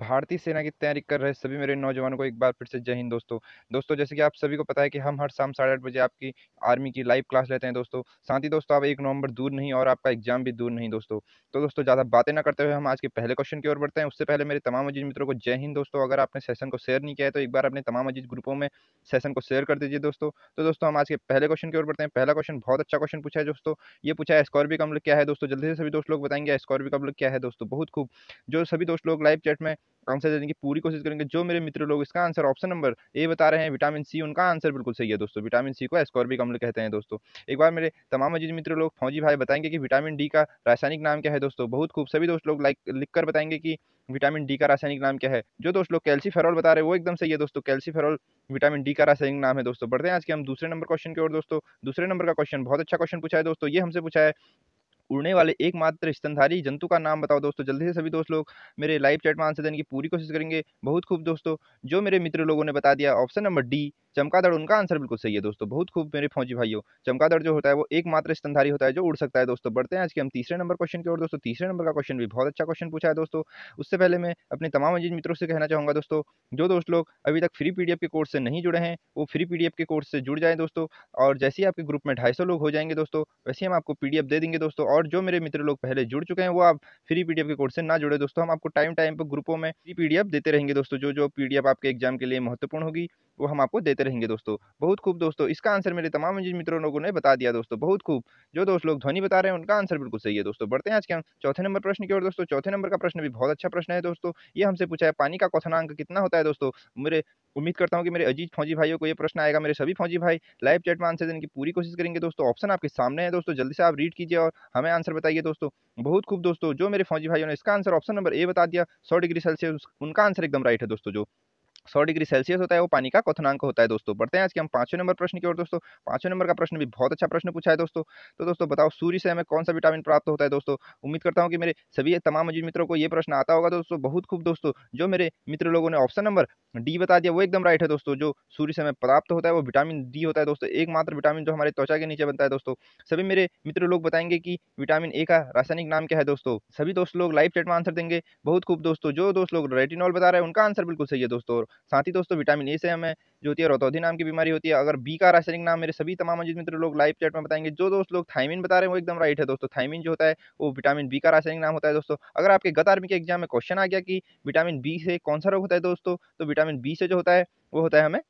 भारतीय सेना की तैयारी कर रहे सभी मेरे नौजवानों को एक बार फिर से जय हिंद दोस्तों दोस्तों जैसे कि आप सभी को पता है कि हम हर शाम साढ़े आठ बजे आपकी आर्मी की लाइव क्लास लेते हैं दोस्तों साथ ही दोस्तों आप एक नवंबर दूर नहीं और आपका एग्जाम भी दूर नहीं दोस्तों तो दोस्तों ज़्यादा बातें ना करते हुए हम आज के पहले क्वेश्चन की ओर बढ़ते हैं उससे पहले मेरे तमाम अजीज मित्रों को जय हिंद दोस्तों अगर आपने सेशन को शेयर नहीं किया है तो एक बार अपने तमाम अजीज ग्रुपों में सेशन को शेयर कर दीजिए दोस्तों तो दोस्तों हम आज के पहले क्वेश्चन की ओर बढ़ते हैं पहला क्वेश्चन बहुत अच्छा क्वेश्चन पूछा है दोस्तों ये पूछा है स्कॉर्पियो का क्या है दोस्तों जल्दी से सभी दोस्त लोग बताएंगे स्कॉर्पियो का क्या है दोस्तों बहुत खूब जो सभी दोस्त लोग लाइव चैट में आंसर देने की पूरी कोशिश करेंगे जो मेरे मित्र लोग इसका आंसर ऑप्शन नंबर ए बता रहे हैं विटामिन सी उनका आंसर बिल्कुल सही है दोस्तों विटामिन सी को एस्कॉर्बिक अम्ल कहते हैं दोस्तों एक बार मेरे तमाम अजीज मित्र लोग फौजी भाई बताएंगे कि विटामिन डी का रासायनिक नाम क्या है दोस्तों बहुत खूब सभी दोस्त लोग लाइक लिख कर बताएंगे कि विटामिन डी का रासायनिक नाम क्या है जो दोस्त लोग फेरोल बता रहे हैं वो एकदम सही है दोस्तों फेरोल विटामिन डी का रासायनिक नाम है दोस्तों बढ़ते हैं आज के हम दूसरे नंबर क्वेश्चन की ओर दोस्तों दूसरे नंबर का क्वेश्चन बहुत अच्छा क्वेश्चन पूछा है दोस्तों ये हमसे पूछा है उड़ने वाले एकमात्र स्तनधारी जंतु का नाम बताओ दोस्तों जल्दी से सभी दोस्त लोग मेरे लाइव चैट में आंसर देने की पूरी कोशिश करेंगे बहुत खूब दोस्तों जो मेरे मित्र लोगों ने बता दिया ऑप्शन नंबर डी चमकादड़ उनका आंसर बिल्कुल सही है दोस्तों बहुत खूब मेरे फौजी भाइयों चमकादड़ जो होता है वो एकमात्र स्तनधारी होता है जो उड़ सकता है दोस्तों बढ़ते हैं आज के हम तीसरे नंबर क्वेश्चन की ओर दोस्तों तीसरे नंबर का क्वेश्चन भी बहुत अच्छा क्वेश्चन पूछा है दोस्तों उससे पहले मैं अपने तमाम अजीज मित्रों से कहना चाहूँगा दोस्तों जो दोस्त लोग अभी तक फ्री पी के कोर्स से नहीं जुड़े हैं वो फ्री पी के कोर्स से जुड़ जाए दोस्तों और जैसे ही आपके ग्रुप में ढाई लोग हो जाएंगे दोस्तों वैसे हम आपको पीडीएफ दे देंगे दोस्तों और और जो मेरे मित्र लोग पहले जुड़ चुके हैं वो आप फ्री पीडीएफ के कोर्स से ना जुड़े दोस्तों हम आपको टाइम टाइम पर ग्रुपों में फ्री पीडीएफ देते रहेंगे दोस्तों जो जो पीडीएफ आपके एग्जाम के लिए महत्वपूर्ण होगी वो हम आपको देते रहेंगे दोस्तों बहुत खूब दोस्तों इसका आंसर मेरे तमाम जिन मित्रों लोगों ने बता दिया दोस्तों बहुत खूब जो दोस्त लोग ध्वनि बता रहे हैं उनका आंसर बिल्कुल सही है दोस्तों बढ़ते हैं आज के हम चौथे नंबर प्रश्न की ओर दोस्तों चौथे नंबर का प्रश्न भी बहुत अच्छा प्रश्न है दोस्तों ये हमसे पूछा है पानी का क्वथनांक कितना होता है दोस्तों मेरे उम्मीद करता हूँ कि मेरे अजीज फौजी भाइयों को ये प्रश्न आएगा मेरे सभी फौजी भाई लाइव चैट में आंसर देने की पूरी कोशिश करेंगे दोस्तों ऑप्शन आपके सामने है दोस्तों जल्दी से आप रीड कीजिए और हमें आंसर बताइए दोस्तों बहुत खूब दोस्तों जो मेरे फौजी भाइयों ने इसका आंसर ऑप्शन नंबर ए बता दिया सौ डिग्री सेल्सियस उनका आंसर एकदम राइट है दोस्तों जो सौ डिग्री सेल्सियस होता है वो पानी का क्वथनांक होता है दोस्तों बढ़ते हैं आज के हम पांचवें नंबर प्रश्न की ओर दोस्तों पांचवें नंबर का प्रश्न भी बहुत अच्छा प्रश्न पूछा है दोस्तों तो दोस्तों बताओ सूर्य से हमें कौन सा विटामिन प्राप्त होता है दोस्तों उम्मीद करता हूँ कि मेरे सभी तमाम मौजूद मित्रों को ये प्रश्न आता होगा दोस्तों बहुत खूब दोस्तों जो मेरे मित्र लोगों ने ऑप्शन नंबर डी बता दिया वो एकदम राइट है दोस्तों जो सूर्य से हमें प्राप्त होता है वो विटामिन डी होता है दोस्तों एकमात्र विटामिन जो हमारे त्वचा के नीचे बनता है दोस्तों सभी मेरे मित्र लोग बताएंगे कि विटामिन ए का रासायनिक नाम क्या है दोस्तों सभी दोस्त लोग लाइव चैट में आंसर देंगे बहुत खूब दोस्तों जो दोस्त लोग रेटिनॉल बता रहे हैं उनका आंसर बिल्कुल सही है दोस्तों साथ ही दोस्तों विटामिन ए से हमें जो होती है रोतौधी नाम की बीमारी होती है अगर बी का रासायनिक नाम मेरे सभी तमाम अजीत मित्र लोग लाइव चैट में बताएंगे जो दोस्त लोग थाइमिन बता रहे हैं वो एकदम राइट है दोस्तों थाइमिन जो होता है वो विटामिन बी का रासायनिक नाम होता है दोस्तों अगर आपके गत आर्मी के एग्जाम में क्वेश्चन आ गया कि विटामिन बी से कौन सा रोग होता है दोस्तों तो विटामिन बी से जो होता है वो होता है हमें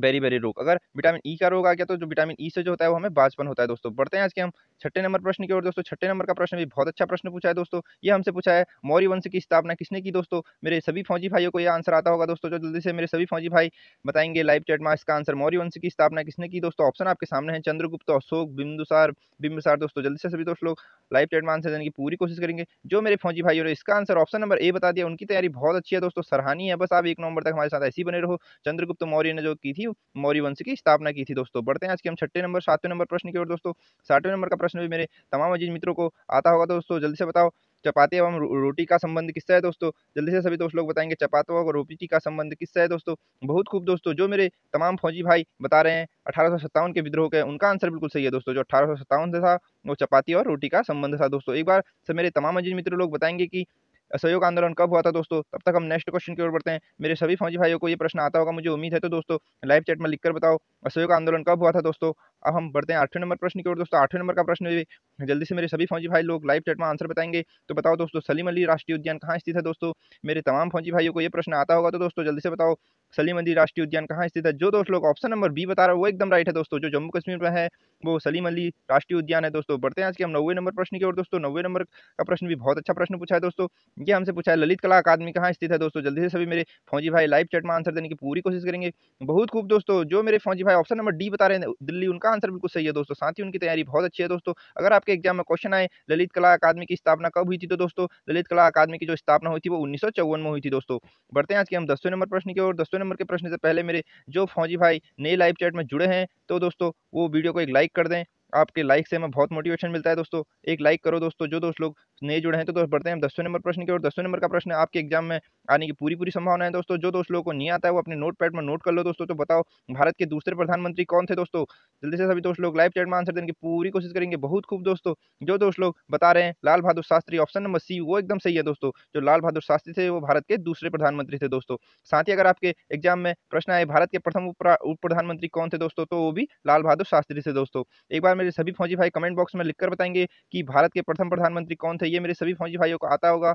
बेरी बेरी रोग अगर विटामिन ई e का रोग आ गया तो जो विटामिन ई e से जो होता है वो हमें बाजपन होता है दोस्तों बढ़ते हैं आज के हम छठे नंबर प्रश्न की ओर दोस्तों छठे नंबर का प्रश्न भी बहुत अच्छा प्रश्न पूछा है दोस्तों ये हमसे पूछा है मौर्य वंश की स्थापना किसने की दोस्तों मेरे सभी फौजी भाइयों को यह आंसर आता होगा दोस्तों जो जल्दी से मेरे सभी फौजी भाई बताएंगे लाइव चैट में इसका आंसर मौर्य वंश की स्थापना किसने की दोस्तों ऑप्शन आपके सामने है चंद्रगुप्त अशोक बिंदुसार बिंबुसार दोस्तों जल्दी से सभी दोस्त लोग लाइव चैट में आंसर देने की पूरी कोशिश करेंगे जो मेरे फौजी भाई ने इसका आंसर ऑप्शन नंबर ए बता दिया उनकी तैयारी बहुत अच्छी है दोस्तों सराहनी है बस आप एक नंबर तक हमारे साथ ऐसी बने रहो चंद्रगुप्त मौर्य ने जो की थी थी मौर्य वंश की स्थापना की थी दोस्तों बढ़ते हैं आज के हम छठे नंबर सातवें नंबर प्रश्न की ओर दोस्तों सातवें नंबर का प्रश्न भी मेरे तमाम अजीज मित्रों को आता होगा दोस्तों जल्दी से बताओ चपाती एवं रोटी का संबंध किससे है दोस्तों जल्दी से सभी दोस्त लोग बताएंगे चपातों और रोटी का संबंध किससे है दोस्तों बहुत खूब दोस्तों जो मेरे तमाम फौजी भाई बता रहे हैं अठारह के विद्रोह के उनका आंसर बिल्कुल सही है दोस्तों जो अठारह से था वो चपाती और रोटी का संबंध था दोस्तों एक बार सर मेरे तमाम अजीज मित्र लोग बताएंगे कि असहयोग आंदोलन कब हुआ था दोस्तों तब तक हम नेक्स्ट क्वेश्चन की ओर बढ़ते हैं मेरे सभी फौजी भाइयों को ये प्रश्न आता होगा मुझे उम्मीद है तो दोस्तों लाइव चैट में लिखकर बताओ असहयोग आंदोलन कब हुआ था दोस्तों अब हम बढ़ते हैं आठवें नंबर प्रश्न की ओर दोस्तों आठवें नंबर का प्रश्न भी जल्दी से मेरे सभी फौजी भाई लोग लाइव चैट में आंसर बताएंगे तो बताओ दोस्तों सलीम अली राष्ट्रीय उद्यान कहाँ स्थित है दोस्तों मेरे तमाम फौजी भाइयों को ये प्रश्न आता होगा तो दोस्तों जल्दी से बताओ सलीम अली राष्ट्रीय उद्यान कहाँ स्थित है जो दोस्त लोग ऑप्शन नंबर बी बता रहे वो एकदम राइट है दोस्तों जो जम्मू कश्मीर में है वो सलीम अली राष्ट्रीय उद्यान है दोस्तों बढ़ते हैं आज के हम नवे नंबर प्रश्न की ओर दोस्तों नवे नंबर का प्रश्न भी बहुत अच्छा प्रश्न पूछा है दोस्तों ये हमसे पूछा है ललित कला अकादमी कहाँ स्थित है दोस्तों जल्दी से सभी मेरे फौजी भाई लाइव चैट में आंसर देने की पूरी कोशिश करेंगे बहुत खूब दोस्तों जो मेरे फौजी भाई ऑप्शन नंबर डी बता रहे हैं दिल्ली उनका आंसर बिल्कुल सही है दोस्तों साथ ही उनकी तैयारी बहुत अच्छी है दोस्तों अगर आपके एग्जाम में क्वेश्चन आए ललित कला अकादमी की स्थापना कब हुई थी तो दोस्तों ललित कला अकादमी की जो स्थापना हुई थी वो उन्नीस में हुई थी दोस्तों बढ़ते हैं आज के हम दसवें नंबर प्रश्न के और दसवें नंबर के प्रश्न से पहले मेरे जो फौजी भाई नए लाइव चैट में जुड़े हैं तो दोस्तों वो वीडियो को एक लाइक कर दें आपके लाइक से हमें बहुत मोटिवेशन मिलता है दोस्तों एक लाइक करो दोस्तों जो दोस्त लोग नए जुड़े हैं तो दोस्त बढ़ते हैं हम दसवें नंबर प्रश्न के और दसवें नंबर का प्रश्न है आपके एग्जाम में आने की पूरी पूरी संभावना है दोस्तों जो दोस्त लोगों को नहीं आता है वो अपने नोट पैड में नोट कर लो दोस्तों तो बताओ भारत के दूसरे प्रधानमंत्री कौन थे दोस्तों जल्दी से सभी दोस्त लोग लाइव चैट में आंसर देने की पूरी कोशिश करेंगे बहुत खूब दोस्तों जो दोस्त लोग बता रहे हैं Lal Bahadur Shastri option number C वो एकदम सही है दोस्तों जो लाल बहादुर शास्त्री थे वो भारत के दूसरे प्रधानमंत्री थे दोस्तों साथ ही अगर आपके एग्जाम में प्रश्न आए भारत के प्रथम उप प्रधानमंत्री कौन थे दोस्तों तो वो भी लाल बहादुर शास्त्री थे दोस्तों एक बार मेरे सभी फौजी भाई कमेंट बॉक्स में लिखकर बताएंगे कि भारत के प्रथम प्रधानमंत्री कौन थे ये मेरे सभी फौजी भाइयों को आता होगा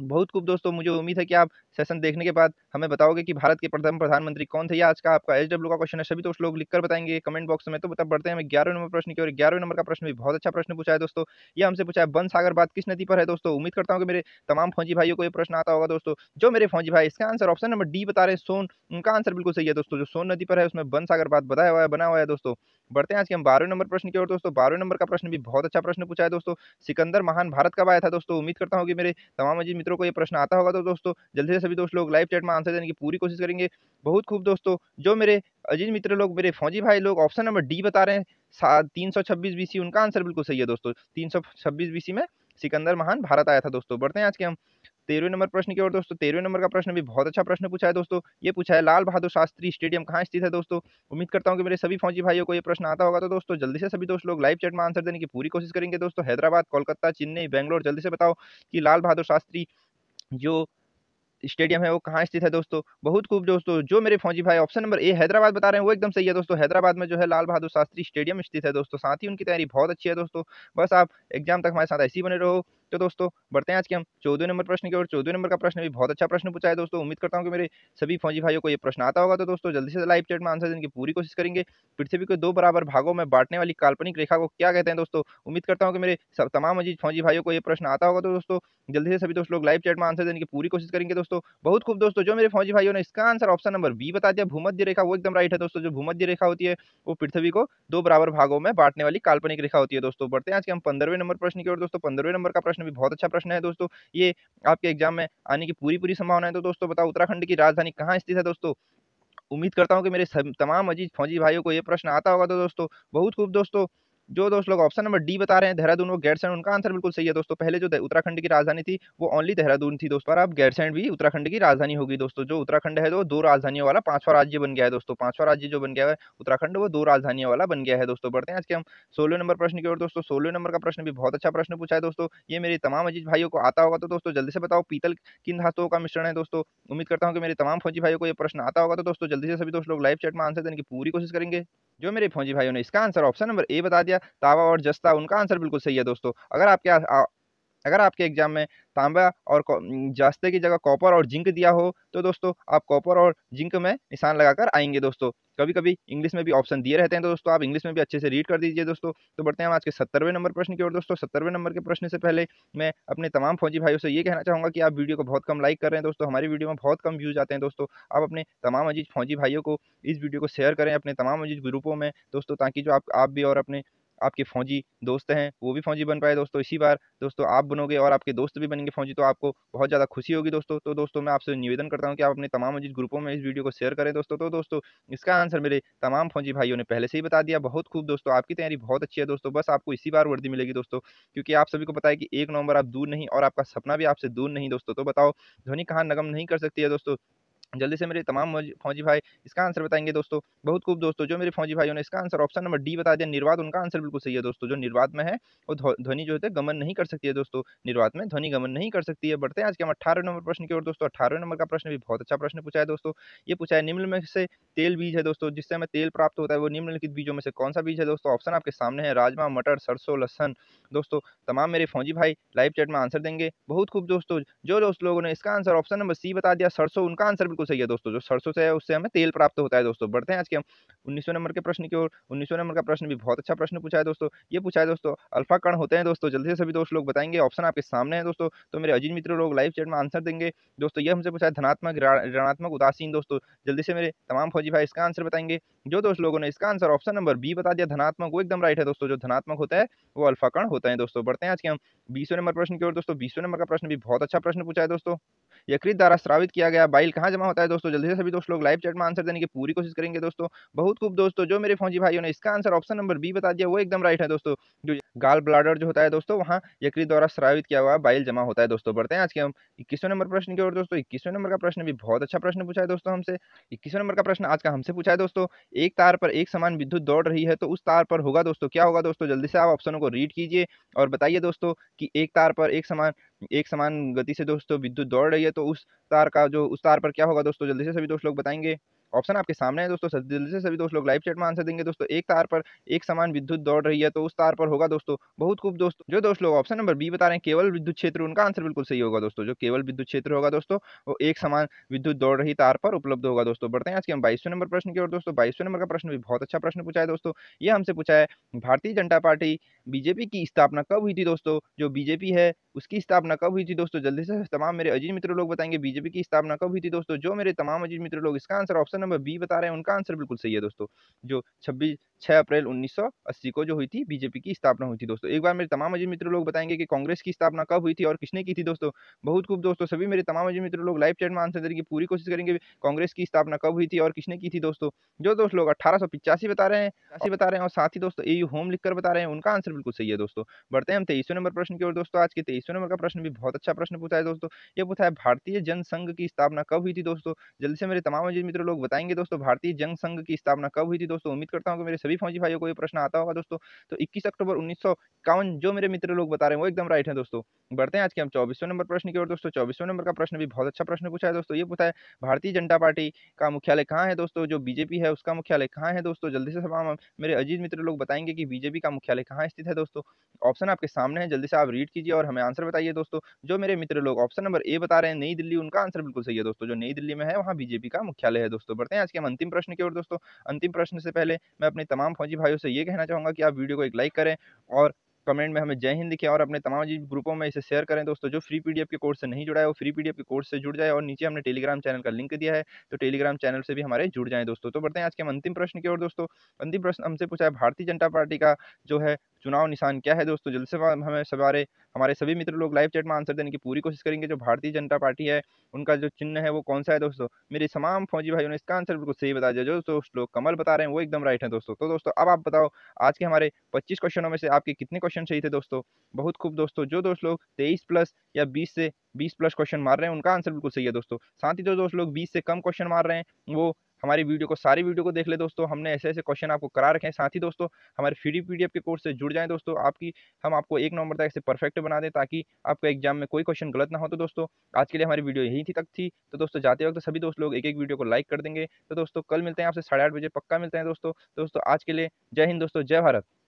बहुत खूब दोस्तों मुझे उम्मीद है कि आप सेशन देखने के बाद हमें बताओगे कि भारत के प्रथम प्रधानमंत्री कौन थे या आज का आपका एच का क्वेश्चन है सभी दोस्त तो लोग लिखकर बताएंगे कमेंट बॉक्स में तो बता बढ़ते हैं हमें ग्यारह नंबर प्रश्न की और ग्यारह नंबर का प्रश्न भी बहुत अच्छा प्रश्न पूछा है दोस्तों ये हमसे पूछा है बन सागर बात किस नदी पर है दोस्तों उम्मीद करता हूँ कि मेरे तमाम फौजी भाइयों को ये प्रश्न आता होगा दोस्तों जो मेरे फौजी भाई इसका आंसर ऑप्शन नंबर डी बता रहे हैं सोन उनका आंसर बिल्कुल सही है दोस्तों जो सोन नदी पर है उसमें बन सागर बात बताया हुआ है बना हुआ है दोस्तों बढ़ते हैं आज के हम बारहवें नंबर प्रश्न की ओर दोस्तों बारहवें नंबर का प्रश्न भी बहुत अच्छा प्रश्न पूछा है दोस्तों सिकंदर महान भारत का आया था दोस्तों उम्मीद करता हूँ कि मेरे तमाम अजीज मित्रों को ये प्रश्न आता होगा तो दोस्तों जल्दी से सभी दोस्त लोग लाइव चैट में आंसर देने की पूरी कोशिश करेंगे बहुत खूब दोस्तों जो मेरे अजीज मित्र लोग मेरे फौजी भाई लोग ऑप्शन नंबर डी बता रहे हैं तीन सौ छब्बीस बीसी उनका आंसर बिल्कुल सही है दोस्तों तीन सौ छब्बीस बीसी में सिकंदर महान भारत आया था दोस्तों बढ़ते हैं आज के हम तेरहवें नंबर प्रश्न की ओर दोस्तों तेरहवें नंबर का प्रश्न भी बहुत अच्छा प्रश्न पूछा है दोस्तों ये पूछा है लाल बहादुर शास्त्री स्टेडियम कहाँ स्थित है दोस्तों उम्मीद करता हूँ कि मेरे सभी फौजी भाइयों को ये प्रश्न आता होगा तो दोस्तों जल्दी से सभी दोस्त लोग लाइव चैट में आंसर देने की पूरी कोशिश करेंगे दोस्तों हैदराबाद कोलकाता चेन्नई बैंगलोर जल्दी से बताओ कि लाल बहादुर शास्त्री जो स्टेडियम है वो कहाँ स्थित है दोस्तों बहुत खूब दोस्तों जो मेरे फौजी भाई ऑप्शन नंबर ए हैदराबाद बता रहे हैं वो एकदम सही है दोस्तों हैदराबाद में जो है लाल बहादुर शास्त्री स्टेडियम स्थित है दोस्तों साथ ही उनकी तैयारी बहुत अच्छी है दोस्तों बस आप एग्जाम तक हमारे साथ ऐसी बने रहो तो दोस्तों बढ़ते हैं आज के हम चौदह नंबर प्रश्न की और चौदह नंबर का प्रश्न भी बहुत अच्छा प्रश्न पूछा है दोस्तों उम्मीद करता हूँ कि मेरे सभी फौजी भाइयों को यह प्रश्न आता होगा तो दोस्तों जल्दी से लाइव चेट में आंसर देने की पूरी कोशिश करेंगे पृथ्वी को दो बराबर भागों में बांटने वाली काल्पनिक रेखा को क्या कहते हैं दोस्तों उम्मीद करता हूँ कि मेरे तमाम अजीज फौजी भाइयों को यह प्रश्न आता होगा तो दोस्तों जल्दी से सभी दोस्त लोग लाइव चैट में आंसर देने की पूरी कोशिश करेंगे दोस्तों बहुत खूब दोस्तों जो मेरे फौजी भाइयों ने इसका आंसर ऑप्शन नंबर बी बता दिया भूमध्य रेखा वो एकदम राइट है दोस्तों जो भूमध्य रेखा होती है वो पृथ्वी को दो बराबर भागों में बांटने वाली काल्पनिक रेखा होती है दोस्तों बढ़ते हैं आज के हम पंद्रह नंबर प्रश्न की ओर दोस्तों पंद्रह नंबर का प्रश्न प्रश्न भी बहुत अच्छा प्रश्न है दोस्तों ये आपके एग्जाम में आने की पूरी पूरी संभावना है तो दोस्तों बताओ उत्तराखंड की राजधानी कहाँ स्थित है दोस्तों उम्मीद करता हूँ कि मेरे तमाम अजीज फौजी भाइयों को ये प्रश्न आता होगा तो दोस्तों बहुत खूब दोस्तों जो दोस्त लोग ऑप्शन नंबर डी बता रहे हैं देहरादून वो गैरसैंड उनका आंसर बिल्कुल सही है दोस्तों पहले जो उत्तराखंड की राजधानी थी वो ओनली देहरादून थी दोस्तों और अब गैरसैंड भी उत्तराखंड की राजधानी होगी दोस्तों जो उत्तराखंड है वो दो राजधानियों वाला पांचवा राज्य बन गया है दोस्तों पांचवा राज्य जो बन गया है उत्तराखंड वो दो राजधानियों वाला बन गया है दोस्तों बढ़ते हैं आज के हम सोलह नंबर प्रश्न की ओर दोस्तों सोलह नंबर का प्रश्न भी बहुत अच्छा प्रश्न पूछा है दोस्तों ये मेरे तमाम अजीज भाइयों को आता होगा तो दोस्तों जल्दी से बताओ पीतल किन धातुओं का मिश्रण है दोस्तों उम्मीद करता हूँ कि मेरे तमाम फौजी भाइयों को ये प्रश्न आता होगा तो दोस्तों जल्दी से सभी दोस्त लोग लाइव चैट में आंसर देने की पूरी कोशिश करेंगे जो मेरे फौजी भाइयों ने इसका आंसर ऑप्शन नंबर ए बता दिया तावा और जस्ता उनका आंसर बिल्कुल सही है दोस्तों अगर आपके अगर आपके एग्जाम में तांबा और जास्ते की जगह कॉपर और जिंक दिया हो तो दोस्तों आप कॉपर और जिंक में निशान लगाकर आएंगे दोस्तों कभी कभी इंग्लिश में भी ऑप्शन दिए रहते हैं तो दोस्तों आप इंग्लिश में भी अच्छे से रीड कर दीजिए दोस्तों तो बढ़ते हैं हम आज के सत्तरवें नंबर प्रश्न की ओर दोस्तों सत्तरवें नंबर के प्रश्न से पहले मैं अपने तमाम फौजी भाइयों से ये कहना चाहूँगा कि आप वीडियो को बहुत कम लाइक कर रहे हैं दोस्तों हमारी वीडियो में बहुत कम व्यूज आते हैं दोस्तों आप अपने तमाम अजीज फौजी भाइयों को इस वीडियो को शेयर करें अपने तमाम अजीज ग्रुपों में दोस्तों ताकि जो आप भी और अपने आपके फौजी दोस्त हैं वो भी फौजी बन पाए दोस्तों इसी बार दोस्तों आप बनोगे और आपके दोस्त भी बनेंगे फौजी तो आपको बहुत ज़्यादा खुशी होगी दोस्तों तो दोस्तों मैं आपसे निवेदन करता हूँ कि आप अपने तमाम अजीज ग्रुपों में इस वीडियो को शेयर करें दोस्तों तो दोस्तों इसका आंसर मेरे तमाम फौजी भाइयों ने पहले से ही बता दिया बहुत खूब दोस्तों आपकी तैयारी बहुत अच्छी है दोस्तों बस आपको इसी बार वर्दी मिलेगी दोस्तों क्योंकि आप सभी को पता है कि एक नवंबर आप दूर नहीं और आपका सपना भी आपसे दूर नहीं दोस्तों तो बताओ ध्वनि कहाँ नगम नहीं कर सकती है दोस्तों जल्दी से मेरे तमाम फौजी भाई इसका आंसर बताएंगे दोस्तों बहुत खूब दोस्तों जो मेरे फौजी भाइयों ने इसका आंसर ऑप्शन नंबर डी बता दिया निर्वाद उनका आंसर बिल्कुल सही है दोस्तों जो निर्वाद में है वो ध्वनि जो है गमन नहीं कर सकती है दोस्तों निर्वाद में ध्वनि गमन नहीं कर सकती है बढ़ते हैं आज के हम अठारह नंबर प्रश्न की ओर दोस्तों अठारह नंबर का प्रश्न भी बहुत अच्छा प्रश्न पूछा है दोस्तों ये पूछा है निम्न में से तेल बीज है दोस्तों जिससे हमें तेल प्राप्त होता है वो निम्नलिखित बीजों में से कौन सा बीज है दोस्तों ऑप्शन आपके सामने है राजमा मटर सरसों लहसन दोस्तों तमाम मेरे फौजी भाई लाइव चैट में आंसर देंगे बहुत खूब दोस्तों जो दोस्त लोगों ने इसका आंसर ऑप्शन नंबर सी बता दिया सरसों उनका आंसर बिल्कुल बिल्कुल सही है दोस्तों जो सरसों से है उससे हमें तेल प्राप्त होता है दोस्तों बढ़ते हैं आज के हम उन्नीसवें नंबर के प्रश्न की ओर उन्नीसवें नंबर का प्रश्न भी बहुत अच्छा प्रश्न पूछा है दोस्तों ये पूछा है दोस्तों अल्फा कण होते हैं दोस्तों जल्दी से सभी दोस्त लोग बताएंगे ऑप्शन आपके सामने है दोस्तों तो मेरे अजीत मित्र लोग लाइव चैट में आंसर देंगे दोस्तों ये हमसे पूछा है धनात्मक ऋणात्मक उदासीन दोस्तों जल्दी से मेरे तमाम फौजी भाई इसका आंसर बताएंगे जो दोस्त लोगों ने इसका आंसर ऑप्शन नंबर बी बता दिया धनात्मक वो एकदम राइट है दोस्तों जो धनात्मक होता है वो अल्फा कण होता है दोस्तों बढ़ते हैं आज के हम बीसवें नंबर प्रश्न की ओर दोस्तों बीसवें नंबर का प्रश्न भी बहुत अच्छा प्रश्न पूछा है दोस्तों यकृत द्वारा स्रावित किया गया बाइल कहाँ जमा होता है दोस्तों जल्दी से सभी दोस्त लोग लाइव चैट में आंसर देने की पूरी कोशिश करेंगे दोस्तों बहुत खूब दोस्तों जो मेरे फौजी भाइयों ने इसका आंसर ऑप्शन नंबर बी बता दिया वो एकदम राइट है दोस्तों जो गाल ब्लाडर जो होता है दोस्तों वहाँ यकृत द्वारा स्रावित किया हुआ बाइल जमा होता है दोस्तों बढ़ते हैं आज के हम इक्कीसवें नंबर प्रश्न की ओर दोस्तों इक्कीसवें नंबर का प्रश्न भी बहुत अच्छा प्रश्न पूछा है दोस्तों हमसे इक्कीसवें नंबर का प्रश्न आज का हमसे पूछा है दोस्तों एक तार पर एक समान विद्युत दौड़ रही है तो उस तार पर होगा दोस्तों क्या होगा दोस्तों जल्दी से आप ऑप्शनों को रीड कीजिए और बताइए दोस्तों कि एक तार पर एक समान एक समान गति से दोस्तों विद्युत दौड़ रही है तो उस तार का जो उस तार पर क्या होगा दोस्तों जल्दी से सभी दोस्त लोग बताएंगे ऑप्शन आपके सामने है दोस्तों जल्दी से सभी दोस्त लोग लाइव चैट में आंसर देंगे दोस्तों एक तार पर एक समान विद्युत दौड़ रही है तो उस तार पर होगा दोस्तों बहुत खूब दोस्तों जो दोस्त लोग ऑप्शन नंबर बी बता रहे हैं केवल विद्युत क्षेत्र उनका आंसर बिल्कुल सही होगा दोस्तों जो केवल विद्युत क्षेत्र होगा दोस्तों वो एक समान विद्युत दौड़ रही तार पर उपलब्ध होगा दोस्तों बढ़ते हैं आज के हम बाईसवें नंबर प्रश्न की ओर दोस्तों बाईसवें नंबर का प्रश्न भी बहुत अच्छा प्रश्न पूछा है दोस्तों ये हमसे पूछा है भारतीय जनता पार्टी बीजेपी की स्थापना कब हुई थी दोस्तों जो बीजेपी है उसकी स्थापना कब हुई थी दोस्तों जल्दी से तमाम मेरे अजीज मित्र लोग बताएंगे बीजेपी की स्थापना कब हुई थी दोस्तों जो मेरे तमाम अजीज मित्र लोग इसका आंसर ऑप्शन नंबर बी बता रहे हैं उनका आंसर बिल्कुल सही है दोस्तों जो छब्बीस छः अप्रैल उन्नीस को जो हुई थी बीजेपी की स्थापना हुई थी दोस्तों एक बार मेरे तमाम अजीज मित्र लोग बताएंगे कि कांग्रेस की स्थापना कब हुई थी और किसने की थी दोस्तों बहुत खूब दोस्तों सभी मेरे तमाम अजीज मित्र लोग लाइव चैट में आंसर देने की पूरी कोशिश करेंगे कांग्रेस की स्थापना कब हुई थी और किसने की थी दोस्तों जो दोस्त लोग अठारह बता रहे हैं बता रहे हैं और साथ ही दोस्तों ए होम लिख बता रहे हैं उनका आंसर बिल्कुल सही है दोस्तों बढ़ते हैं हम तेईसवें नंबर प्रश्न की ओर दोस्तों आज के तेईसवें नंबर का प्रश्न भी बहुत अच्छा प्रश्न पूछा है दोस्तों ये पूछा है भारतीय जनसंघ की स्थापना कब हुई थी दोस्तों जल्दी से मेरे तमाम मित्र लोग बताएंगे दोस्तों भारतीय जनसंघ की स्थापना कब हुई थी दोस्तों उम्मीद करता हूँ कि मेरे सभी फौजी भाइयों को यह प्रश्न आता होगा दोस्तों तो इक्कीस अक्टूबर उन्नीस जो मेरे मित्र लोग बता रहे हैं वो एकदम राइट है दोस्तों बढ़ते हैं आज के हम चौबीसवें नंबर प्रश्न की ओर दोस्तों चौबीसवें नंबर का प्रश्न भी बहुत अच्छा प्रश्न पूछा है दोस्तों ये पूछा है भारतीय जनता पार्टी का मुख्यालय कहाँ है दोस्तों जो बीजेपी है उसका मुख्यालय कहाँ है दोस्तों जल्दी से मेरे अजीज मित्र लोग बताएंगे कि बीजेपी का मुख्यालय कहाँ स्थित उपस्थित है दोस्तों ऑप्शन आपके सामने है जल्दी से आप रीड कीजिए और हमें आंसर बताइए दोस्तों जो मेरे मित्र लोग ऑप्शन नंबर ए बता रहे हैं नई दिल्ली उनका आंसर बिल्कुल सही है दोस्तों जो नई दिल्ली में है वहाँ बीजेपी का मुख्यालय है दोस्तों बढ़ते हैं आज के हम अंतिम प्रश्न की ओर दोस्तों अंतिम प्रश्न से पहले मैं अपने तमाम फौजी भाइयों से ये कहना चाहूँगा कि आप वीडियो को एक लाइक करें और कमेंट में हमें जय हिंद लिखें और अपने तमाम जी ग्रुपों में इसे शेयर करें दोस्तों जो फ्री पीडीएफ के कोर्स से नहीं जुड़ा है वो फ्री पीडीएफ के कोर्स से जुड़ जाए और नीचे हमने टेलीग्राम चैनल का लिंक दिया है तो टेलीग्राम चैनल से भी हमारे जुड़ जाएं दोस्तों तो बढ़ते हैं आज के हम अंतिम प्रश्न की ओर दोस्तों अंतिम प्रश्न हमसे पूछा है भारतीय जनता पार्टी का जो है चुनाव निशान क्या है दोस्तों जल्द से हमें सवारे हमारे सभी मित्र लोग लाइव चैट में आंसर देने की पूरी कोशिश करेंगे जो भारतीय जनता पार्टी है उनका जो चिन्ह है वो कौन सा है दोस्तों मेरे तमाम फौजी भाइयों ने इसका आंसर बिल्कुल सही बता दिया जो दोस्तों लोग कमल बता रहे हैं वो एकदम राइट है दोस्तों तो दोस्तों अब आप बताओ आज के हमारे पच्चीस क्वेश्चनों में से आपके कितने क्वेश्चन सही थे दोस्तों बहुत खूब दोस्तों जो दोस्त लोग तेईस प्लस या बीस से बीस प्लस क्वेश्चन मार रहे हैं उनका आंसर बिल्कुल सही है दोस्तों साथ ही जो दोस्त लोग बीस से कम क्वेश्चन मार रहे हैं वो हमारी वीडियो को सारी वीडियो को देख ले दोस्तों हमने ऐसे ऐसे क्वेश्चन आपको करा रखे हैं साथ ही दोस्तों हमारे फ्री पी के कोर्स से जुड़ जाएं दोस्तों आपकी हम आपको एक नंबर तक ऐसे परफेक्ट बना दें ताकि आपका एग्जाम में कोई क्वेश्चन गलत ना हो तो दोस्तों आज के लिए हमारी वीडियो यहीं थी तक थी तो दोस्तों जाते वक्त सभी दोस्त लोग एक एक वीडियो को लाइक कर देंगे तो दोस्तों कल मिलते हैं आपसे साढ़े बजे पक्का मिलते हैं दोस्तों तो दोस्तों आज के लिए जय हिंद दोस्तों जय भारत